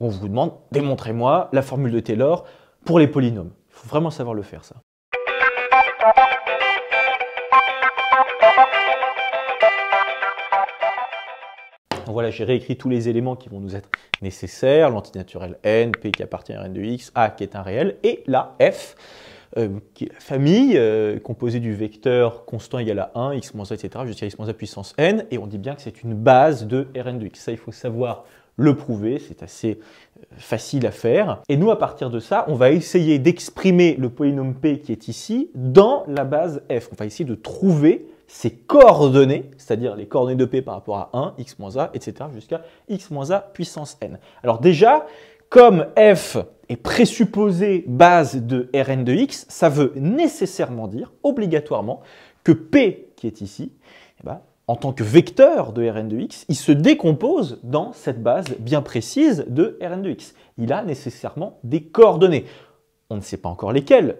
On vous demande, démontrez-moi la formule de Taylor pour les polynômes. Il faut vraiment savoir le faire, ça. voilà, j'ai réécrit tous les éléments qui vont nous être nécessaires. L'antinaturel n, p qui appartient à n de x, a qui est un réel, et la f, euh, qui est la famille euh, composée du vecteur constant égal à 1, x moins 1, etc., jusqu'à x moins puissance n, et on dit bien que c'est une base de rn de x. Ça, il faut savoir le prouver, c'est assez euh, facile à faire. Et nous, à partir de ça, on va essayer d'exprimer le polynôme P qui est ici dans la base F. On va essayer de trouver ses coordonnées, c'est-à-dire les coordonnées de P par rapport à 1, x moins a, etc., jusqu'à x a puissance n. Alors déjà, comme f est présupposé base de Rn de x, ça veut nécessairement dire, obligatoirement, que P qui est ici, eh ben, en tant que vecteur de Rn de x, il se décompose dans cette base bien précise de Rn de x. Il a nécessairement des coordonnées. On ne sait pas encore lesquelles,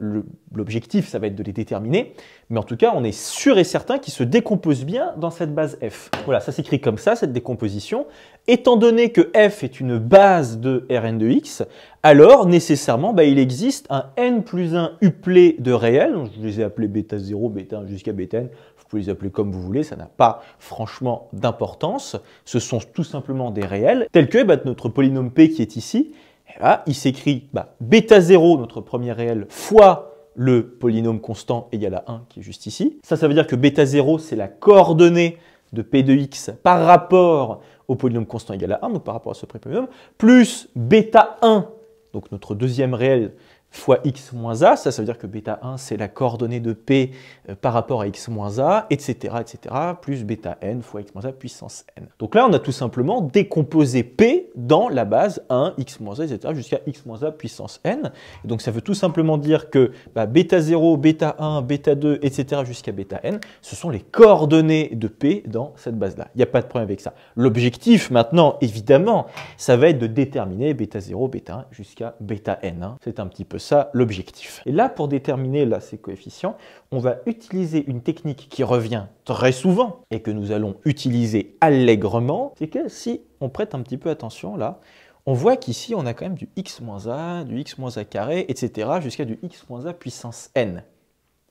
l'objectif ça va être de les déterminer, mais en tout cas on est sûr et certain qu'il se décompose bien dans cette base f. Voilà, ça s'écrit comme ça, cette décomposition. Étant donné que f est une base de Rn de x, alors nécessairement bah, il existe un n plus 1 uplé de réel, je les ai appelés bêta 0, bêta 1 jusqu'à bêta n, pouvez les appeler comme vous voulez, ça n'a pas franchement d'importance. Ce sont tout simplement des réels, tels que bah, notre polynôme P qui est ici, eh ben, il s'écrit bah, bêta 0, notre premier réel, fois le polynôme constant égal à 1 qui est juste ici. Ça, ça veut dire que bêta 0, c'est la coordonnée de P de x par rapport au polynôme constant égal à 1, donc par rapport à ce polynôme, plus bêta 1, donc notre deuxième réel fois x moins a, ça, ça veut dire que bêta 1, c'est la coordonnée de p euh, par rapport à x moins a, etc., etc., plus bêta n fois x moins a puissance n. Donc là, on a tout simplement décomposé p dans la base 1, x moins a, etc., jusqu'à x moins a puissance n. donc ça veut tout simplement dire que bah, bêta 0, bêta 1, bêta 2, etc., jusqu'à bêta n, ce sont les coordonnées de p dans cette base-là. Il n'y a pas de problème avec ça. L'objectif, maintenant, évidemment, ça va être de déterminer bêta 0, bêta 1, jusqu'à bêta n. Hein. C'est un petit peu ça l'objectif. Et là, pour déterminer là, ces coefficients, on va utiliser une technique qui revient très souvent et que nous allons utiliser allègrement. C'est que si on prête un petit peu attention là, on voit qu'ici, on a quand même du x-a, du x-a carré, etc., jusqu'à du x-a puissance n.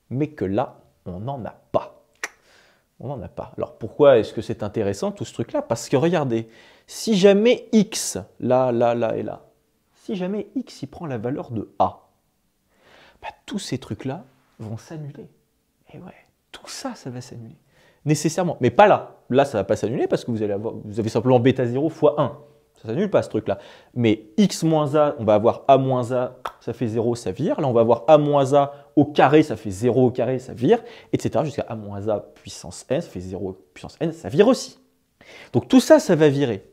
Mais que là, on n'en a pas. On n'en a pas. Alors pourquoi est-ce que c'est intéressant tout ce truc-là Parce que regardez, si jamais x, là, là, là et là, si jamais x y prend la valeur de a, bah, tous ces trucs-là vont s'annuler. Et ouais, tout ça, ça va s'annuler. Nécessairement. Mais pas là. Là, ça va pas s'annuler parce que vous, allez vous avez simplement bêta 0 fois 1. Ça s'annule pas ce truc-là. Mais x moins a, on va avoir a moins a, ça fait 0, ça vire. Là, on va avoir a moins a au carré, ça fait 0 au carré, ça vire, etc. Jusqu'à a moins a puissance n, ça fait 0 puissance n, ça vire aussi. Donc tout ça, ça va virer.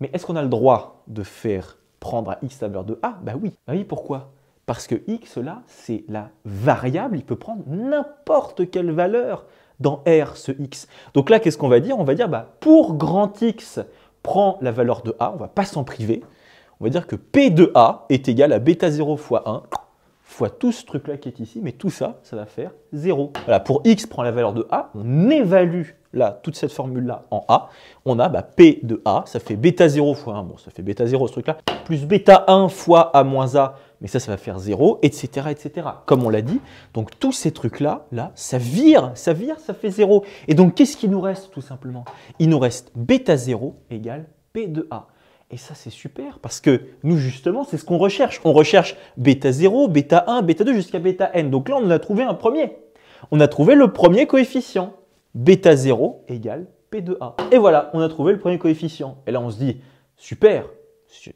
Mais est-ce qu'on a le droit de faire prendre à x la valeur de a Bah oui, bah oui, pourquoi Parce que x là, c'est la variable, il peut prendre n'importe quelle valeur dans R, ce x. Donc là, qu'est-ce qu'on va dire On va dire, bah, pour grand x prend la valeur de a, on va pas s'en priver, on va dire que P de a est égal à bêta 0 fois 1 fois tout ce truc-là qui est ici, mais tout ça, ça va faire 0. Voilà, pour x prend la valeur de a, on évalue là, toute cette formule-là en A, on a bah, P de A, ça fait bêta 0 fois 1, bon, ça fait bêta 0 ce truc-là, plus bêta 1 fois A moins A, mais ça, ça va faire 0, etc., etc., comme on l'a dit. Donc, tous ces trucs-là, là, ça vire, ça vire, ça fait 0. Et donc, qu'est-ce qui nous reste, tout simplement Il nous reste bêta 0 égale P de A. Et ça, c'est super parce que nous, justement, c'est ce qu'on recherche. On recherche bêta 0, bêta 1, bêta 2 jusqu'à bêta n. Donc là, on a trouvé un premier. On a trouvé le premier coefficient bêta 0 égale P 2 A. Et voilà, on a trouvé le premier coefficient. Et là, on se dit, super, c'est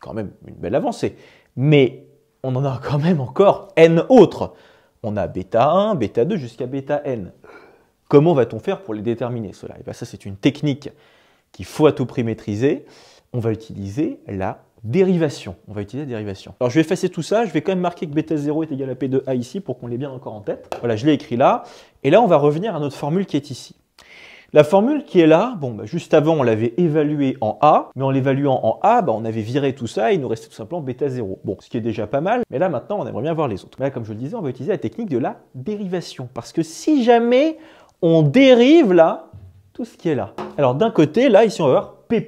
quand même une belle avancée. Mais on en a quand même encore n autres. On a bêta 1, bêta 2 jusqu'à bêta n. Comment va-t-on faire pour les déterminer, cela Et eh bien ça, c'est une technique qu'il faut à tout prix maîtriser. On va utiliser la dérivation. On va utiliser la dérivation. Alors je vais effacer tout ça, je vais quand même marquer que bêta 0 est égal à P2A ici pour qu'on l'ait bien encore en tête. Voilà, je l'ai écrit là. Et là, on va revenir à notre formule qui est ici. La formule qui est là, bon, bah, juste avant, on l'avait évaluée en A, mais en l'évaluant en A, bah, on avait viré tout ça et il nous restait tout simplement bêta 0. Bon, ce qui est déjà pas mal, mais là maintenant, on aimerait bien voir les autres. Mais là, comme je le disais, on va utiliser la technique de la dérivation, parce que si jamais on dérive là, tout ce qui est là. Alors d'un côté, là, ici, on va avoir P'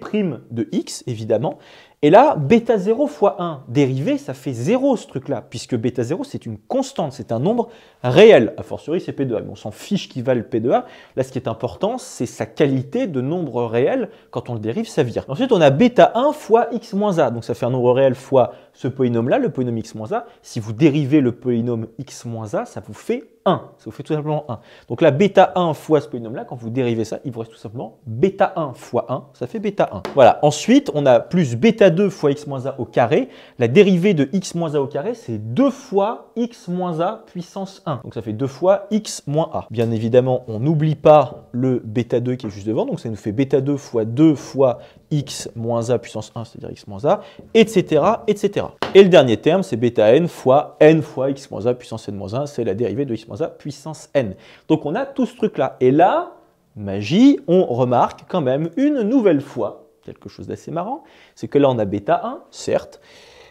de x, évidemment, et là, bêta 0 fois 1 dérivé, ça fait 0 ce truc-là, puisque bêta 0 c'est une constante, c'est un nombre réel. A fortiori, c'est P2A, mais on s'en fiche qui valent P2A. Là, ce qui est important, c'est sa qualité de nombre réel. Quand on le dérive, ça vire. Ensuite, on a bêta 1 fois x moins a, donc ça fait un nombre réel fois ce polynôme-là, le polynôme x a, si vous dérivez le polynôme x a, ça vous fait 1. Ça vous fait tout simplement 1. Donc là, bêta 1 fois ce polynôme-là, quand vous dérivez ça, il vous reste tout simplement bêta 1 fois 1, ça fait bêta 1. Voilà. Ensuite, on a plus bêta 2 fois x a au carré. La dérivée de x a au carré, c'est 2 fois x a puissance 1. Donc ça fait 2 fois x moins a. Bien évidemment, on n'oublie pas le bêta 2 qui est juste devant, donc ça nous fait bêta 2 fois 2 fois x moins a puissance 1, c'est-à-dire x moins a, etc., etc. Et le dernier terme, c'est bêta n fois n fois x moins a puissance n moins 1, c'est la dérivée de x moins a puissance n. Donc on a tout ce truc-là. Et là, magie, on remarque quand même une nouvelle fois quelque chose d'assez marrant, c'est que là on a bêta 1, certes,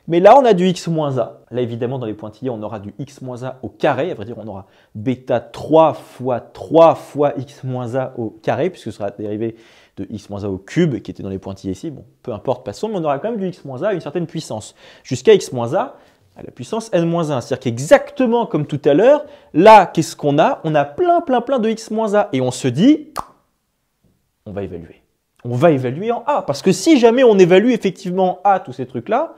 mais là, on a du x moins a. Là, évidemment, dans les pointillés, on aura du x moins a au carré. À vrai dire, on aura bêta 3 fois 3 fois x moins a au carré, puisque ce sera la dérivée de x-a au cube qui était dans les pointillés ici. Bon, peu importe, passons, mais on aura quand même du x-a à une certaine puissance. Jusqu'à x-a, à la puissance n-1. C'est-à-dire qu'exactement comme tout à l'heure, là, qu'est-ce qu'on a On a plein, plein, plein de x-a. Et on se dit, on va évaluer. On va évaluer en a. Parce que si jamais on évalue effectivement a tous ces trucs-là,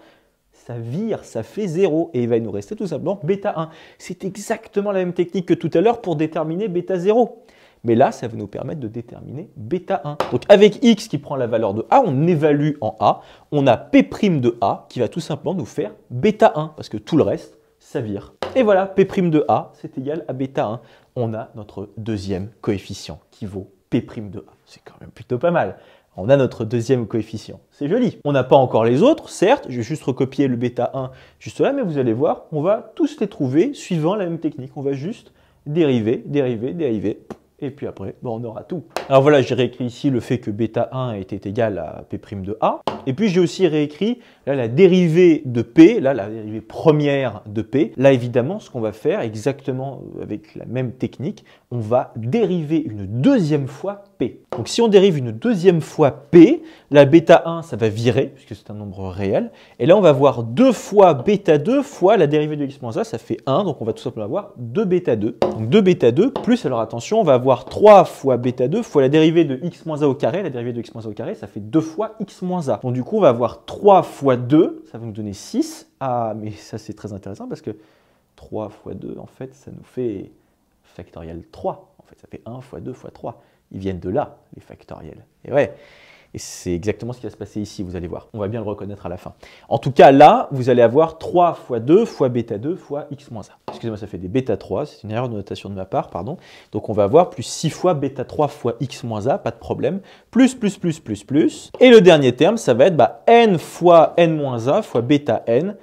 ça vire, ça fait 0. Et il va nous rester tout simplement bêta 1. C'est exactement la même technique que tout à l'heure pour déterminer bêta 0. Mais là, ça va nous permettre de déterminer bêta 1. Donc avec x qui prend la valeur de a, on évalue en a. On a p' de a qui va tout simplement nous faire bêta 1 parce que tout le reste, ça vire. Et voilà, p' de a, c'est égal à bêta 1. On a notre deuxième coefficient qui vaut p' de a. C'est quand même plutôt pas mal. On a notre deuxième coefficient. C'est joli. On n'a pas encore les autres, certes. Je vais juste recopier le bêta 1 juste là, mais vous allez voir, on va tous les trouver suivant la même technique. On va juste dériver, dériver, dériver et puis après, bon, on aura tout. Alors voilà, j'ai réécrit ici le fait que bêta 1 était égal à P' de A. Et puis j'ai aussi réécrit la dérivée de P, là, la dérivée première de P. Là, évidemment, ce qu'on va faire exactement euh, avec la même technique, on va dériver une deuxième fois P. Donc si on dérive une deuxième fois P, la bêta 1, ça va virer, puisque c'est un nombre réel. Et là, on va voir deux fois bêta 2 fois la dérivée de x-a, ça fait 1. Donc on va tout simplement avoir 2 bêta 2. Donc 2 bêta 2, plus, alors attention, on va avoir 3 fois bêta 2 fois la dérivée de x moins a au carré. La dérivée de x moins a au carré, ça fait 2 fois x moins a. Donc du coup, on va avoir 3 fois 2, ça va nous donner 6. Ah, mais ça c'est très intéressant parce que 3 fois 2, en fait, ça nous fait factoriel 3. En fait, ça fait 1 fois 2 fois 3. Ils viennent de là, les factoriels. Et ouais. Et c'est exactement ce qui va se passer ici, vous allez voir. On va bien le reconnaître à la fin. En tout cas, là, vous allez avoir 3 fois 2 fois bêta 2 fois x-a. Excusez-moi, ça fait des bêta 3, c'est une erreur de notation de ma part, pardon. Donc on va avoir plus 6 fois bêta 3 fois x-a, pas de problème. Plus, plus, plus, plus, plus. Et le dernier terme, ça va être bah, n fois n-a fois bêta n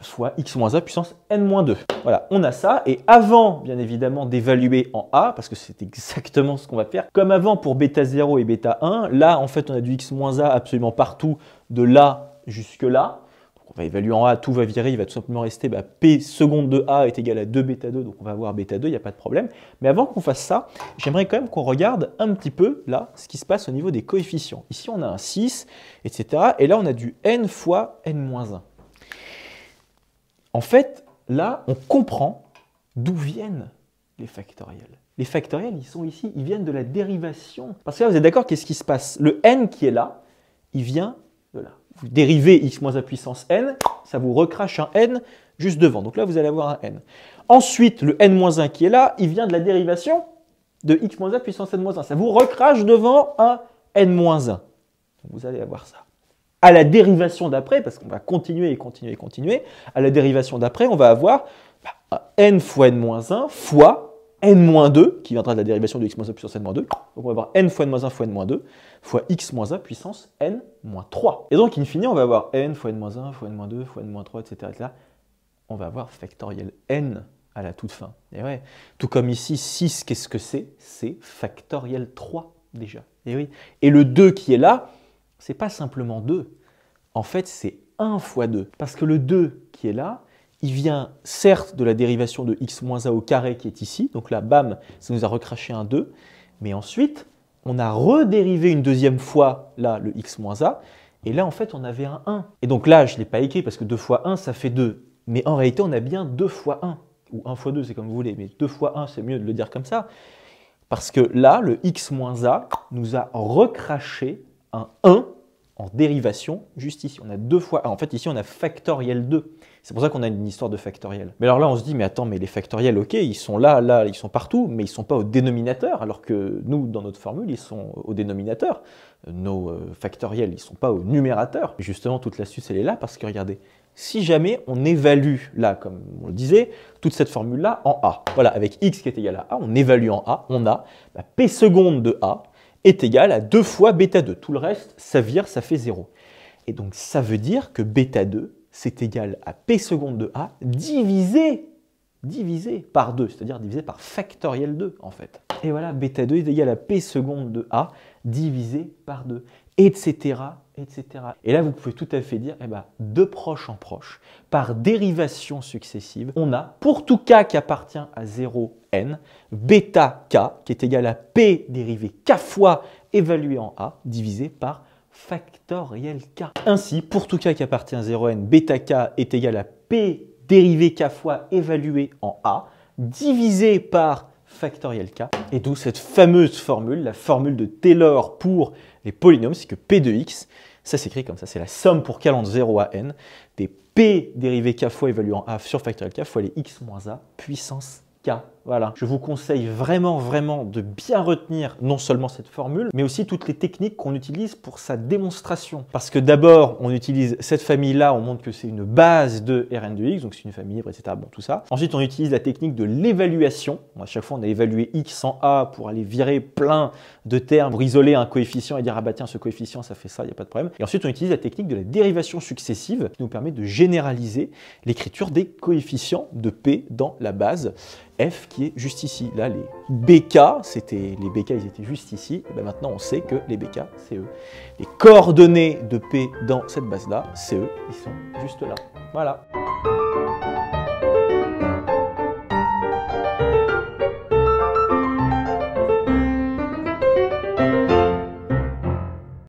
soit x-a moins puissance n-2. moins Voilà, on a ça, et avant, bien évidemment, d'évaluer en a, parce que c'est exactement ce qu'on va faire, comme avant pour bêta 0 et bêta 1, là, en fait, on a du x-a moins absolument partout, de là jusque là, on va évaluer en A, tout va virer, il va tout simplement rester bah, P seconde de A est égal à 2 bêta 2, donc on va avoir bêta 2, il n'y a pas de problème. Mais avant qu'on fasse ça, j'aimerais quand même qu'on regarde un petit peu là ce qui se passe au niveau des coefficients. Ici on a un 6, etc. Et là on a du n fois n-1. moins en fait, là, on comprend d'où viennent les factoriels. Les factoriels, ils sont ici, ils viennent de la dérivation. Parce que là, vous êtes d'accord, qu'est-ce qui se passe Le n qui est là, il vient de là. Vous dérivez x moins 1 puissance n, ça vous recrache un n juste devant. Donc là, vous allez avoir un n. Ensuite, le n moins 1 qui est là, il vient de la dérivation de x moins 1 puissance n moins 1. Ça vous recrache devant un n moins 1. Donc vous allez avoir ça à la dérivation d'après, parce qu'on va continuer et continuer et continuer, à la dérivation d'après, on va avoir bah, n fois n-1 fois n-2, qui viendra de la dérivation de x 1 puissance n-2, donc on va avoir n fois n-1 fois n-2, fois x 1 puissance n-3. Et donc, in fine, on va avoir n fois n-1 fois n-2 fois n-3, etc., etc. On va avoir factoriel n à la toute fin. Et ouais, tout comme ici, 6, qu'est-ce que c'est C'est factoriel 3, déjà. Et oui. Et le 2 qui est là, c'est pas simplement 2. En fait, c'est 1 fois 2. Parce que le 2 qui est là, il vient certes de la dérivation de x moins a au carré qui est ici. Donc là, bam, ça nous a recraché un 2. Mais ensuite, on a redérivé une deuxième fois, là, le x moins a. Et là, en fait, on avait un 1. Et donc là, je ne l'ai pas écrit parce que 2 fois 1, ça fait 2. Mais en réalité, on a bien 2 fois 1. Ou 1 fois 2, c'est comme vous voulez. Mais 2 fois 1, c'est mieux de le dire comme ça. Parce que là, le x moins a nous a recraché un 1 en dérivation juste ici. On a deux fois, ah, en fait ici on a factoriel 2. C'est pour ça qu'on a une histoire de factoriel. Mais alors là on se dit, mais attends, mais les factoriels, ok, ils sont là, là, ils sont partout, mais ils sont pas au dénominateur, alors que nous, dans notre formule, ils sont au dénominateur. Nos euh, factoriels, ils sont pas au numérateur. justement, toute l'astuce, elle est là, parce que regardez, si jamais on évalue, là, comme on le disait, toute cette formule-là en A. Voilà, avec x qui est égal à A, on évalue en A, on a la bah, P seconde de A est égal à 2 fois bêta 2. Tout le reste, ça vire, ça fait 0. Et donc ça veut dire que bêta 2, c'est égal à P seconde de A divisé divisé par 2, c'est-à-dire divisé par factoriel 2 en fait. Et voilà, bêta 2 est égal à P seconde de A divisé par 2, etc. etc. Et là, vous pouvez tout à fait dire, eh ben, de proche en proche, par dérivation successive, on a, pour tout k qui appartient à 0 n, bêta k qui est égal à P dérivé k fois évalué en A divisé par factoriel k. Ainsi, pour tout k qui appartient à 0n, bêta k est égal à P Dérivé k fois évalué en a, divisé par factoriel k. Et d'où cette fameuse formule, la formule de Taylor pour les polynômes, c'est que p de x, ça s'écrit comme ça, c'est la somme pour k entre 0 à n des p dérivés k fois évalué en a sur factoriel k fois les x moins a puissance k voilà. Je vous conseille vraiment, vraiment de bien retenir non seulement cette formule, mais aussi toutes les techniques qu'on utilise pour sa démonstration. Parce que d'abord, on utilise cette famille-là, on montre que c'est une base de Rn de x, donc c'est une famille, libre, etc. Bon, tout ça. Ensuite, on utilise la technique de l'évaluation. à chaque fois, on a évalué x en a pour aller virer plein de termes, isoler un coefficient et dire, ah bah tiens, ce coefficient, ça fait ça, il n'y a pas de problème. Et ensuite, on utilise la technique de la dérivation successive qui nous permet de généraliser l'écriture des coefficients de P dans la base F qui juste ici. Là, les BK, c'était les BK, ils étaient juste ici. Eh ben, maintenant, on sait que les BK, c'est eux. Les coordonnées de P dans cette base-là, c'est eux, ils sont juste là. Voilà.